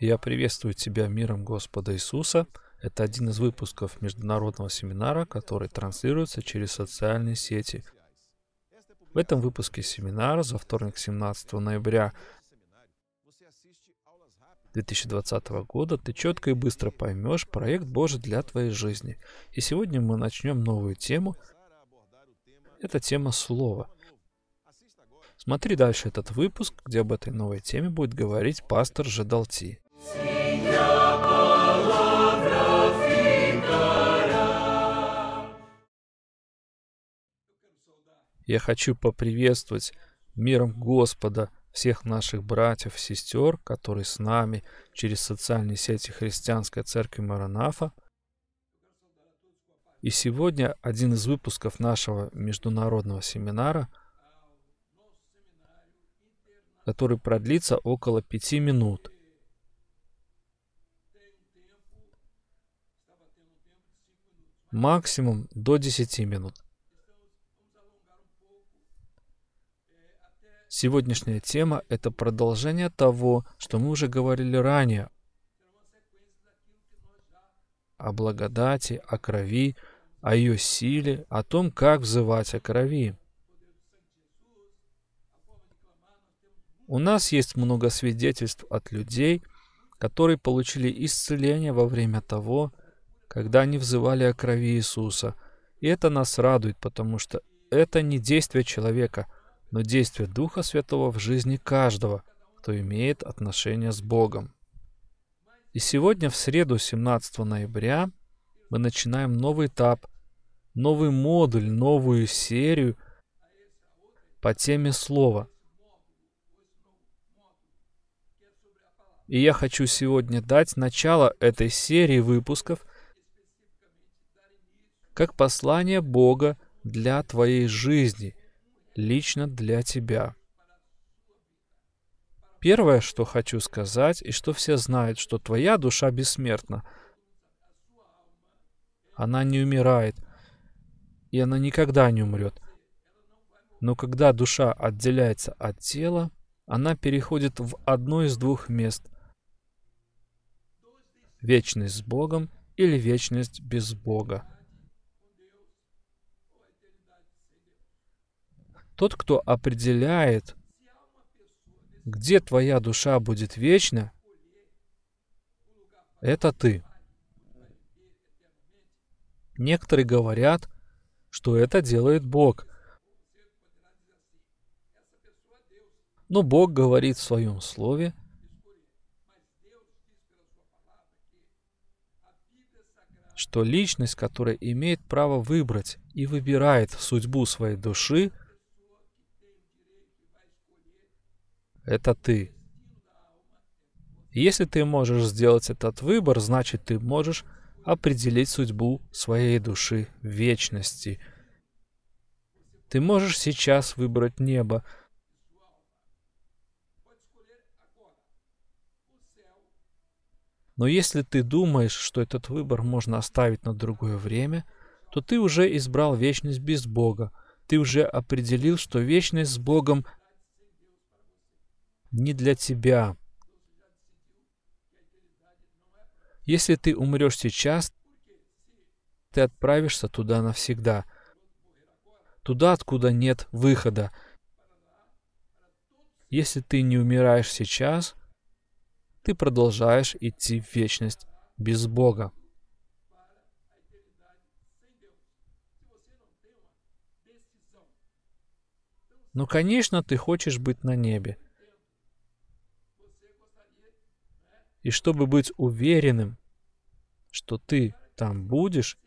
Я приветствую тебя миром Господа Иисуса. Это один из выпусков международного семинара, который транслируется через социальные сети. В этом выпуске семинара за вторник 17 ноября 2020 года ты четко и быстро поймешь проект Божий для твоей жизни. И сегодня мы начнем новую тему. Это тема слова. Смотри дальше этот выпуск, где об этой новой теме будет говорить пастор Жедалти. Я хочу поприветствовать миром Господа всех наших братьев и сестер, которые с нами через социальные сети Христианской Церкви Маранафа. И сегодня один из выпусков нашего международного семинара, который продлится около пяти минут. Максимум до десяти минут. Сегодняшняя тема — это продолжение того, что мы уже говорили ранее о благодати, о крови, о ее силе, о том, как взывать о крови. У нас есть много свидетельств от людей, которые получили исцеление во время того, когда они взывали о крови Иисуса. И это нас радует, потому что это не действие человека — но действие Духа Святого в жизни каждого, кто имеет отношение с Богом. И сегодня, в среду 17 ноября, мы начинаем новый этап, новый модуль, новую серию по теме Слова. И я хочу сегодня дать начало этой серии выпусков как послание Бога для твоей жизни – лично для тебя. Первое, что хочу сказать, и что все знают, что твоя душа бессмертна. Она не умирает, и она никогда не умрет. Но когда душа отделяется от тела, она переходит в одно из двух мест. Вечность с Богом или вечность без Бога. Тот, кто определяет, где твоя душа будет вечно, это ты. Некоторые говорят, что это делает Бог. Но Бог говорит в своем слове, что личность, которая имеет право выбрать и выбирает судьбу своей души – это ты. Если ты можешь сделать этот выбор, значит ты можешь определить судьбу своей души в вечности. Ты можешь сейчас выбрать небо. Но если ты думаешь, что этот выбор можно оставить на другое время, то ты уже избрал вечность без Бога. Ты уже определил, что вечность с Богом не для тебя. Если ты умрешь сейчас, ты отправишься туда навсегда. Туда, откуда нет выхода. Если ты не умираешь сейчас, ты продолжаешь идти в вечность без Бога. Но, ну, конечно, ты хочешь быть на небе. И чтобы быть уверенным, что ты там будешь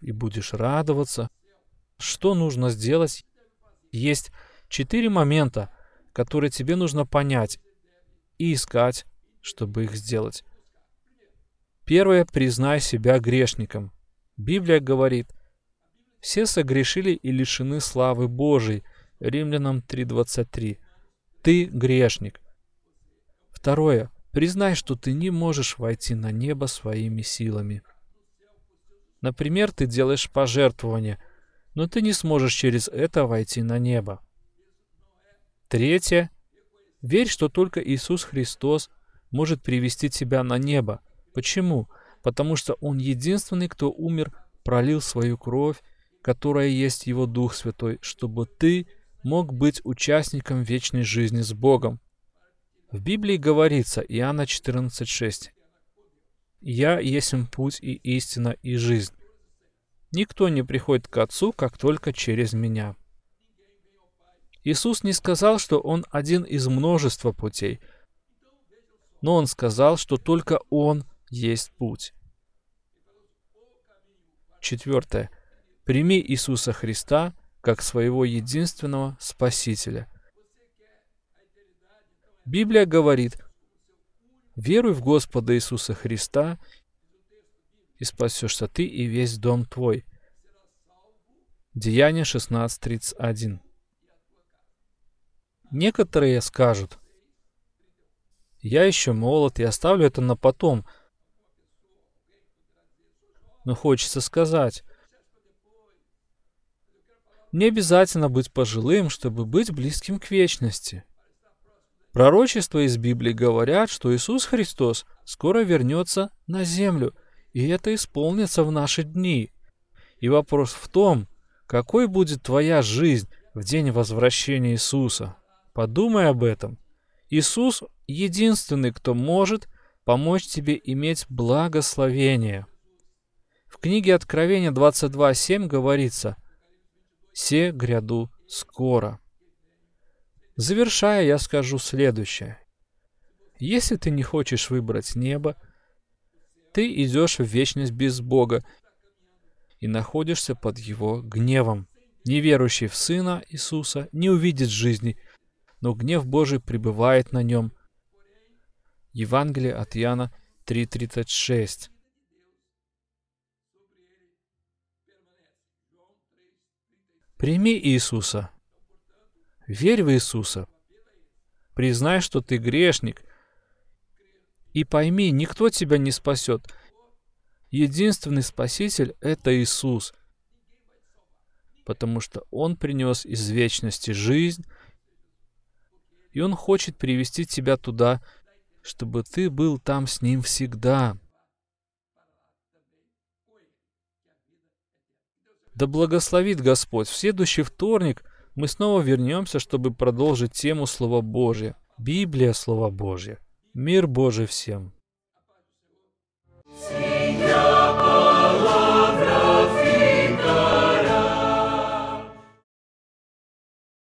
и будешь радоваться, что нужно сделать? Есть четыре момента, которые тебе нужно понять и искать, чтобы их сделать. Первое. Признай себя грешником. Библия говорит, «Все согрешили и лишены славы Божией». Римлянам 3.23. Ты грешник. Второе. Признай, что ты не можешь войти на небо своими силами. Например, ты делаешь пожертвование, но ты не сможешь через это войти на небо. Третье. Верь, что только Иисус Христос может привести тебя на небо. Почему? Потому что Он единственный, кто умер, пролил свою кровь, которая есть Его Дух Святой, чтобы ты мог быть участником вечной жизни с Богом. В Библии говорится, Иоанна 14,6, «Я есть путь и истина и жизнь. Никто не приходит к Отцу, как только через Меня». Иисус не сказал, что Он один из множества путей, но Он сказал, что только Он есть путь. Четвертое. Прими Иисуса Христа как своего единственного Спасителя – Библия говорит, веруй в Господа Иисуса Христа, и спасешься ты и весь дом твой. Деяние 16.31 Некоторые скажут, я еще молод я оставлю это на потом. Но хочется сказать, не обязательно быть пожилым, чтобы быть близким к вечности. Пророчества из Библии говорят, что Иисус Христос скоро вернется на землю, и это исполнится в наши дни. И вопрос в том, какой будет твоя жизнь в день возвращения Иисуса. Подумай об этом. Иисус единственный, кто может помочь тебе иметь благословение. В книге Откровения 22.7 говорится «Се гряду скоро». Завершая, я скажу следующее. Если ты не хочешь выбрать небо, ты идешь в вечность без Бога и находишься под Его гневом. Неверующий в Сына Иисуса не увидит жизни, но гнев Божий пребывает на нем. Евангелие от Иоанна 3.36 Прими Иисуса, Верь в Иисуса. Признай, что ты грешник. И пойми, никто тебя не спасет. Единственный спаситель — это Иисус. Потому что Он принес из вечности жизнь, и Он хочет привести тебя туда, чтобы ты был там с Ним всегда. Да благословит Господь в следующий вторник — мы снова вернемся, чтобы продолжить тему Слова Божия. Библия – Слова Божье. Мир Божий всем! Yeah.